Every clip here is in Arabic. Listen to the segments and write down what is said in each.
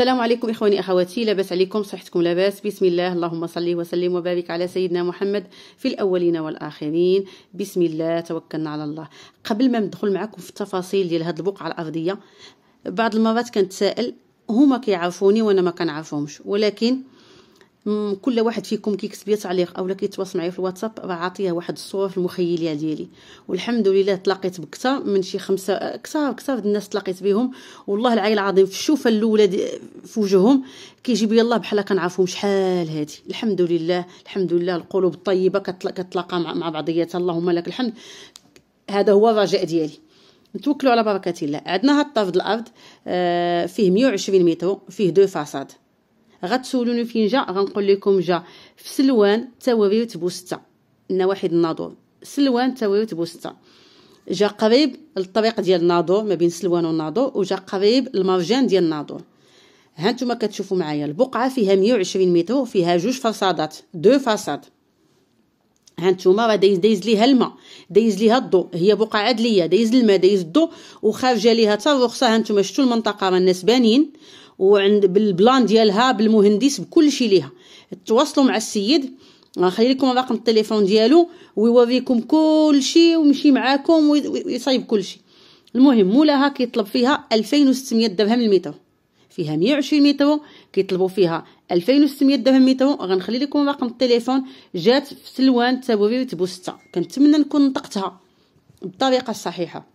السلام عليكم اخواني اخواتي لاباس عليكم صحتكم لاباس بسم الله اللهم صل وسلم وبارك على سيدنا محمد في الاولين والاخرين بسم الله توكلنا على الله قبل ما ندخل معكم في التفاصيل ديال هذه البقعه الارضيه بعض المرات كنتسائل هما كيعرفوني وانا ما كنعرفهمش ولكن كل واحد فيكم كيكتب لي تعليق اولا كيتواصل معايا في الواتساب راه عاطيه واحد الصوره في المخيله ديالي والحمد لله تلاقيت بكثر من شي خمسه كثر كثر الناس تلاقيت بهم والله العلي العظيم في الشوفه الاولى في وجههم كيجيب لي الله بحال كنعرفهم شحال هادي الحمد لله الحمد لله القلوب الطيبه كتلاقى مع بعضياتها اللهم لك الحمد هذا هو الرجاء ديالي نتوكلوا على بركه الله عندنا هاد الطرف الارض آه، فيه 120 متر فيه دو فاصاد غتسولوني فين جا غنقول لكم جا في سلوان تواويت بوستة نواحي الناظور سلوان تواويت بوستة جا قريب للطريق ديال الناظور ما بين سلوان والناظور وجا قريب المرجان ديال الناظور هانتوما كتشوفوا معايا البقعه فيها 120 متر وفيها جوج فصادات دو فصاد هانتوما راه دايز دايز ليها الماء دايز ليها الضو هي بقعه عدليه دايز الماء دايز الضو وخارجه ليها حتى الرخصه هانتوما شفتوا المنطقه راه الناس بانين وعند بالبلان ديالها بالمهندس بكل شيء ليها تواصلوا مع السيد غنخلي لكم رقم التليفون ديالو ويوريكم كل شيء ويمشي معاكم ويصايب كل شيء المهم مولاها كيطلب فيها 2600 درهم المتر فيها 120 متر كيطلبوا فيها 2600 درهم متر غنخلي لكم رقم التليفون جات في سلوان تبوي وتبوستة كنتمنى نكون نطقتها بالطريقه الصحيحه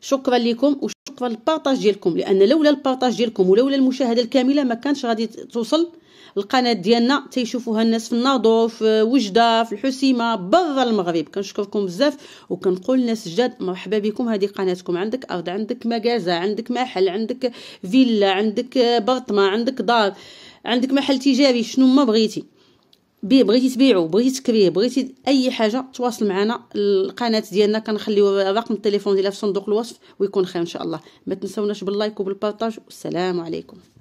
شكرا لكم وشكرا للبارطاج ديالكم لان لولا البارطاج ديالكم ولولا المشاهده الكامله ما كانش غادي توصل القناه ديالنا تيشوفوها الناس في الناظور في وجده في الحسيمه برا المغرب كنشكركم بزاف وكنقول الناس جاد مرحبا بكم هذه قناتكم عندك ارض عندك مكازا عندك محل عندك فيلا عندك برطمه عندك دار عندك محل تجاري شنو ما بغيتي بغيتي تبيعو بغيتي تكريه بغيتي اي حاجه تواصل معنا القناه ديالنا كنخليو رقم التليفون ديالها في صندوق الوصف ويكون خير ان شاء الله ما تنساوناش باللايك وبالبارطاج والسلام عليكم